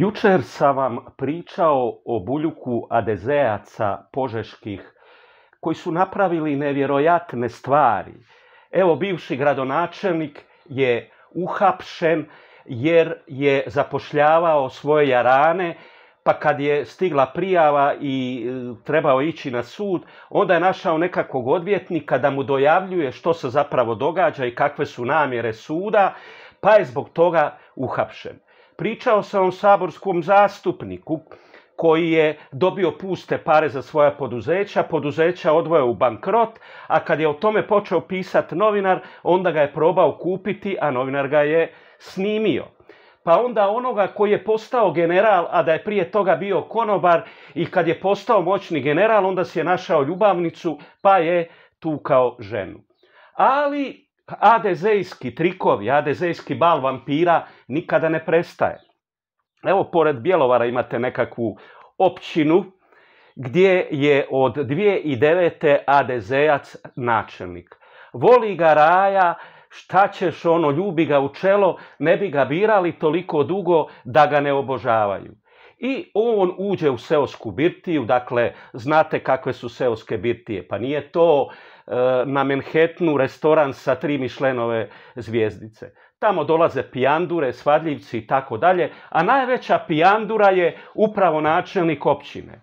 Jučer sam vam pričao o buljuku adezeaca požeških koji su napravili nevjerojatne stvari. Evo, bivši gradonačelnik je uhapšen jer je zapošljavao svoje jarane, pa kad je stigla prijava i e, trebao ići na sud, onda je našao nekakvog odvjetnika da mu dojavljuje što se zapravo događa i kakve su namjere suda, pa je zbog toga uhapšen. Pričao sam o saborskom zastupniku koji je dobio puste pare za svoja poduzeća, poduzeća odvoje u bankrot, a kad je o tome počeo pisati novinar, onda ga je probao kupiti, a novinar ga je snimio. Pa onda onoga koji je postao general, a da je prije toga bio konobar i kad je postao moćni general, onda si je našao ljubavnicu, pa je tukao ženu. Ali ADZ-ski trikovi, ADZ-ski bal vampira nikada ne prestaje. Evo, pored Bjelovara imate nekakvu općinu gdje je od 2009. ac načelnik. Voli ga raja, šta ćeš ono, ljubi ga u čelo, ne bi ga birali toliko dugo da ga ne obožavaju. I on uđe u seosku birtiju, dakle, znate kakve su seoske birtije, pa nije to Eh, na Manhattanu restoran sa tri Mišlenove zvijezdice. Tamo dolaze pijandure, svadljivci i tako dalje, a najveća pijandura je upravo načelnik općine.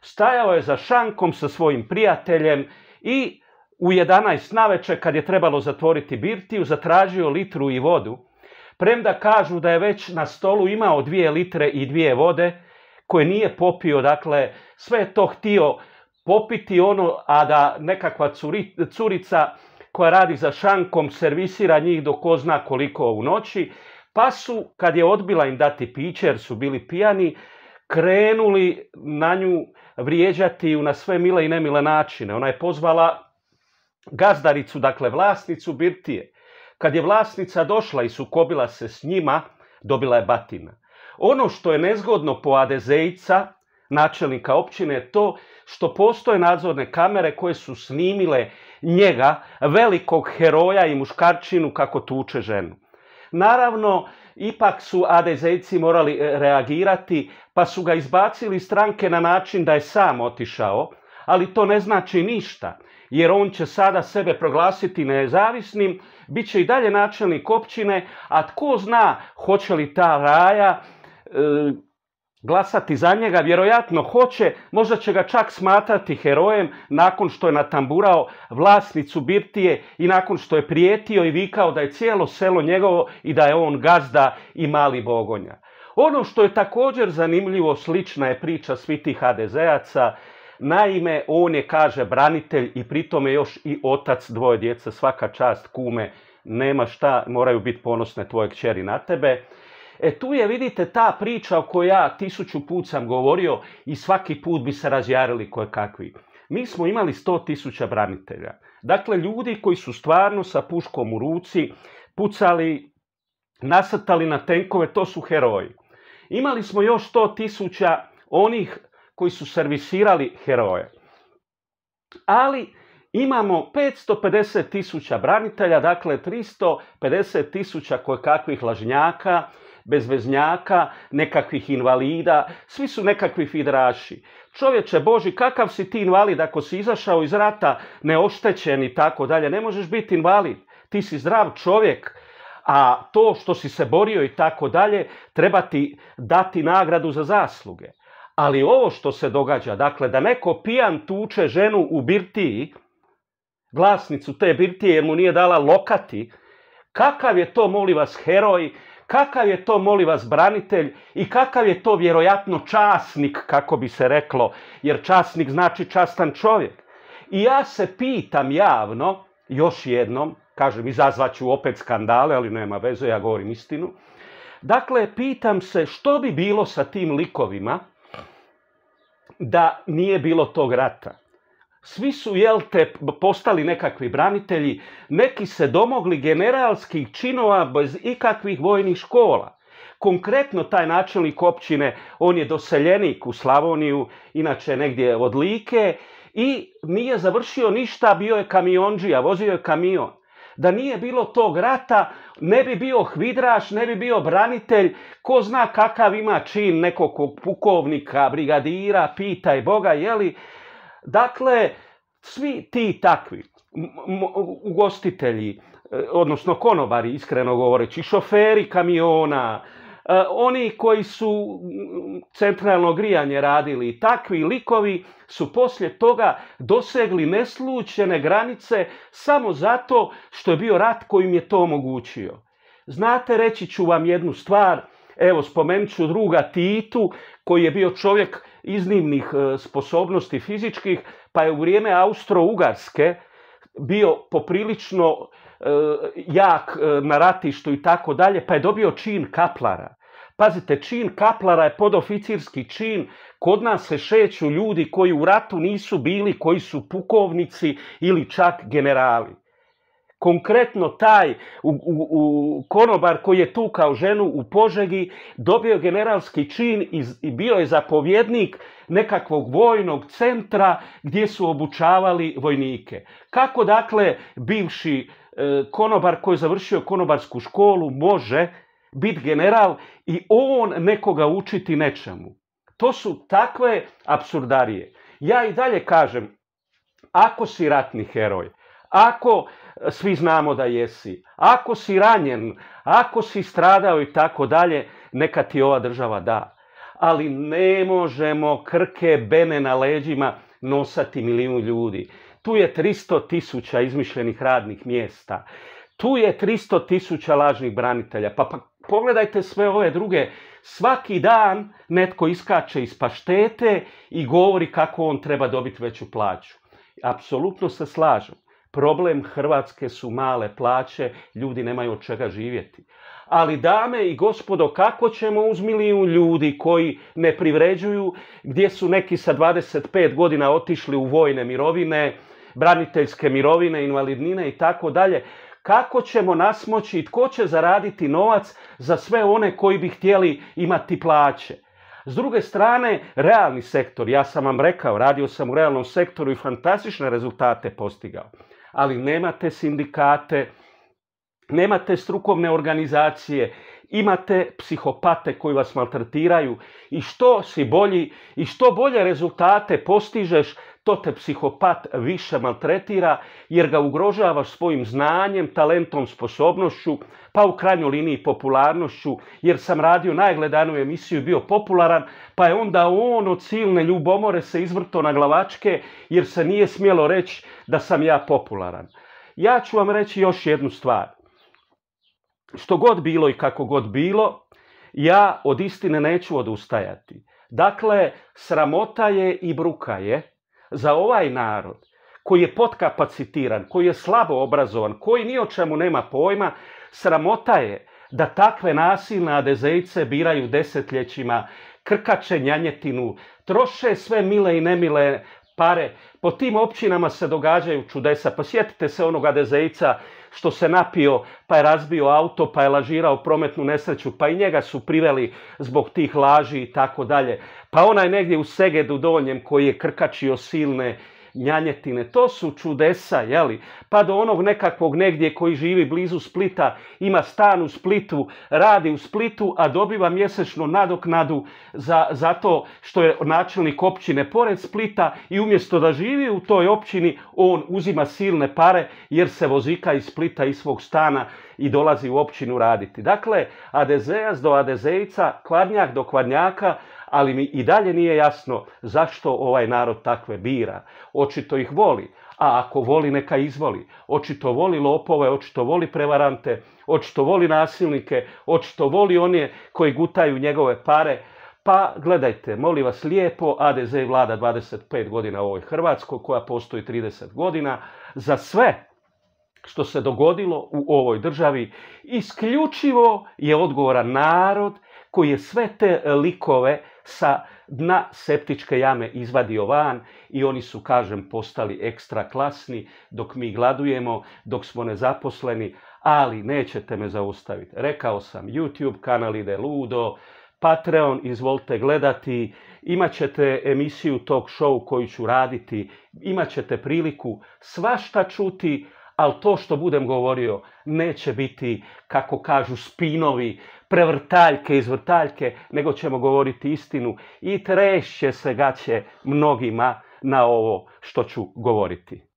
Stajao je za šankom sa svojim prijateljem i u 11 naveče kad je trebalo zatvoriti birtiju zatražio litru i vodu. Premda kažu da je već na stolu imao dvije litre i dvije vode koje nije popio, dakle sve je to htio popiti ono, a da nekakva curica koja radi za šankom servisira njih do ko zna koliko u noći, pa su, kad je odbila im dati piće jer su bili pijani, krenuli na nju vrijeđati ju na sve mile i nemile načine. Ona je pozvala gazdaricu, dakle vlasnicu Birtije. Kad je vlasnica došla i sukobila se s njima, dobila je batina. Ono što je nezgodno po Adezejca, načelnika općine je to što postoje nadzorne kamere koje su snimile njega, velikog heroja i muškarčinu kako tuče ženu. Naravno, ipak su adezejci morali e, reagirati, pa su ga izbacili iz stranke na način da je sam otišao, ali to ne znači ništa, jer on će sada sebe proglasiti nezavisnim, bit će i dalje načelnik općine, a tko zna hoće li ta raja e, Glasati za njega vjerojatno hoće, možda će ga čak smatrati herojem nakon što je natamburao vlasnicu Birtije i nakon što je prijetio i vikao da je cijelo selo njegovo i da je on gazda i mali bogonja. Ono što je također zanimljivo, slična je priča svih tih HDZ-aca, naime on je, kaže, branitelj i pritome još i otac dvoje djece, svaka čast kume, nema šta, moraju biti ponosne tvoje kćeri na tebe. E tu je, vidite, ta priča o kojoj ja tisuću put sam govorio i svaki put bi se razjarili koje kakvi. Mi smo imali sto tisuća branitelja. Dakle, ljudi koji su stvarno sa puškom u ruci pucali, nasrtali na tenkove, to su heroji. Imali smo još sto tisuća onih koji su servisirali heroje. Ali imamo 550 tisuća branitelja, dakle 350 tisuća kojekakvih lažnjaka, Bez veznjaka, nekakvih invalida, svi su nekakvi fidraši. Čovječe Boži, kakav si ti invalid ako si izašao iz rata neoštećen i tako dalje? Ne možeš biti invalid, ti si zdrav čovjek, a to što si se borio i tako dalje treba ti dati nagradu za zasluge. Ali ovo što se događa, dakle da neko pijan tuče ženu u birtiji, glasnicu te birtije jer mu nije dala lokati, kakav je to, molim vas, heroj, Kakav je to, moli vas, branitelj i kakav je to vjerojatno časnik, kako bi se reklo, jer časnik znači častan čovjek. I ja se pitam javno, još jednom, kažem, izazvaću opet skandale, ali nema veze, ja govorim istinu. Dakle, pitam se što bi bilo sa tim likovima da nije bilo tog rata. Svi su, jel te, postali nekakvi branitelji, neki se domogli generalskih činova bez ikakvih vojnih škola. Konkretno taj načelnik općine, on je doseljenik u Slavoniju, inače negdje od Like, i nije završio ništa, bio je kamionđija, vozio je kamion. Da nije bilo tog rata, ne bi bio hvidraš, ne bi bio branitelj, ko zna kakav ima čin nekog pukovnika, brigadira, pitaj Boga, jeli, Dakle, svi ti takvi ugostitelji, e, odnosno konobari, iskreno govoreći, šoferi kamiona, e, oni koji su centralno grijanje radili, takvi likovi su poslije toga dosegli neslučene granice samo zato što je bio rat koji im je to omogućio. Znate, reći ću vam jednu stvar, evo spomenut ću druga Titu koji je bio čovjek iznimnih e, sposobnosti fizičkih, pa je u vrijeme Austro-Ugarske bio poprilično e, jak e, na ratištu i tako dalje, pa je dobio čin kaplara. Pazite, čin kaplara je podoficirski čin, kod nas se šeću ljudi koji u ratu nisu bili, koji su pukovnici ili čak generali konkretno taj u, konobar koji je tu kao ženu u Požegi dobio generalski čin i, bio je zapovjednik nekakvog vojnog centra gdje su obučavali vojnike. Kako dakle bivši e, konobar koji je završio konobarsku školu može biti general i on nekoga učiti nečemu? To su takve absurdarije. Ja i dalje kažem, ako si ratni heroj, ako e, svi znamo da jesi, ako si ranjen, ako si stradao i tako dalje, neka ti ova država da. Ali ne možemo krke bene na leđima nosati milijun ljudi. Tu je 300 tisuća izmišljenih radnih mjesta. Tu je 300 tisuća lažnih branitelja. Pa, pa pogledajte sve ove druge. Svaki dan netko iskače iz paštete i govori kako on treba dobiti veću plaću. Apsolutno se slažem. Problem Hrvatske su male plaće, ljudi nemaju od čega živjeti. Ali dame i gospodo, kako ćemo uz milijun ljudi koji ne privređuju, gdje su neki sa 25 godina otišli u vojne mirovine, braniteljske mirovine, invalidnine i tako dalje, kako ćemo nasmoći i tko će zaraditi novac za sve one koji bi htjeli imati plaće. S druge strane, realni sektor, ja sam vam rekao, radio sam u realnom sektoru i fantastične rezultate postigao ali nemate sindikate, nemate strukovne organizacije, imate psihopate koji vas maltretiraju i što si bolji i što bolje rezultate postižeš to te psihopat više maltretira jer ga ugrožavaš svojim znanjem, talentom, sposobnošću, pa u krajnjoj liniji popularnošću jer sam radio najgledanu emisiju i bio popularan, pa je onda on od silne ljubomore se izvrto na glavačke jer se nije smjelo reći da sam ja popularan. Ja ću vam reći još jednu stvar. Što god bilo i kako god bilo, ja od istine neću odustajati. Dakle, sramota je i bruka je za ovaj narod koji je potkapacitiran, koji je slabo obrazovan, koji ni o čemu nema pojma, sramota je da takve nasilne adezejce biraju desetljećima, krkače njanjetinu, troše sve mile i nemile pare. Po tim općinama se događaju čudesa. Pa sjetite se onog adezejca što se napio, pa je razbio auto, pa je lažirao prometnu nesreću, pa i njega su priveli zbog tih laži i tako dalje. Pa onaj negdje u Segedu donjem koji je krkačio silne janjetine To su čudesa, jeli? Pa do onog nekakvog negdje koji živi blizu Splita, ima stan u Splitu, radi u Splitu, a dobiva mjesečno nadoknadu za, to što je načelnik općine pored Splita i umjesto da živi u toj općini, on uzima silne pare jer se vozika iz Splita iz svog stana i dolazi u općinu raditi. Dakle, adezejas do adezejica, kladnjak do kladnjaka, ali mi i dalje nije jasno zašto ovaj narod takve bira. Očito ih voli, a ako voli neka izvoli. Očito voli lopove, očito voli prevarante, očito voli nasilnike, očito voli one koji gutaju njegove pare. Pa gledajte, moli vas lijepo, ADZ vlada 25 godina u ovoj Hrvatskoj koja postoji 30 godina. Za sve što se dogodilo u ovoj državi isključivo je odgovoran narod koji je sve te likove sa dna septičke jame izvadio van i oni su, kažem, postali ekstra klasni dok mi gladujemo, dok smo nezaposleni, ali nećete me zaustaviti. Rekao sam, YouTube kanal ide ludo, Patreon, izvolite gledati, imat ćete emisiju tog show koju ću raditi, imat ćete priliku svašta čuti, ali to što budem govorio neće biti, kako kažu, spinovi, prevrtaljke, izvrtaljke, nego ćemo govoriti istinu i trešće se gaće mnogima na ovo što ću govoriti.